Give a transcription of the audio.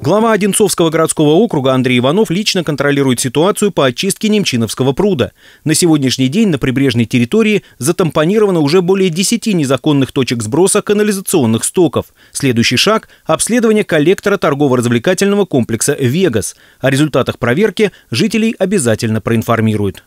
Глава Одинцовского городского округа Андрей Иванов лично контролирует ситуацию по очистке Немчиновского пруда. На сегодняшний день на прибрежной территории затампонировано уже более 10 незаконных точек сброса канализационных стоков. Следующий шаг – обследование коллектора торгово-развлекательного комплекса «Вегас». О результатах проверки жителей обязательно проинформируют.